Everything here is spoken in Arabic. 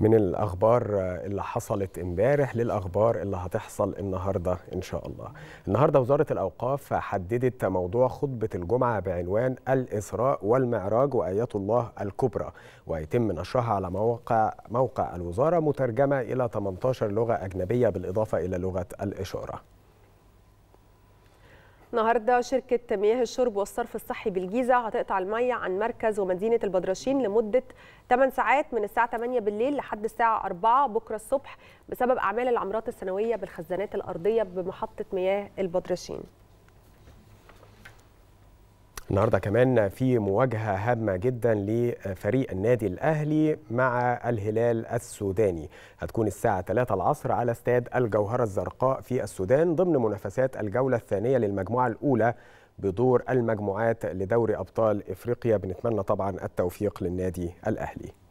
من الاخبار اللي حصلت امبارح للاخبار اللي هتحصل النهارده ان شاء الله. النهارده وزاره الاوقاف حددت موضوع خطبه الجمعه بعنوان الاسراء والمعراج وايات الله الكبرى ويتم نشرها على موقع موقع الوزاره مترجمه الى 18 لغه اجنبيه بالاضافه الى لغه الاشاره. النهارده شركه مياه الشرب والصرف الصحي بالجيزه هتقطع الميه عن مركز ومدينه البدرشين لمده 8 ساعات من الساعه 8 بالليل لحد الساعه 4 بكره الصبح بسبب اعمال العمرات السنويه بالخزانات الارضيه بمحطه مياه البدرشين النهارده كمان في مواجهه هامه جدا لفريق النادي الاهلي مع الهلال السوداني هتكون الساعه 3 العصر على استاد الجوهره الزرقاء في السودان ضمن منافسات الجوله الثانيه للمجموعه الاولى بدور المجموعات لدوري ابطال افريقيا بنتمنى طبعا التوفيق للنادي الاهلي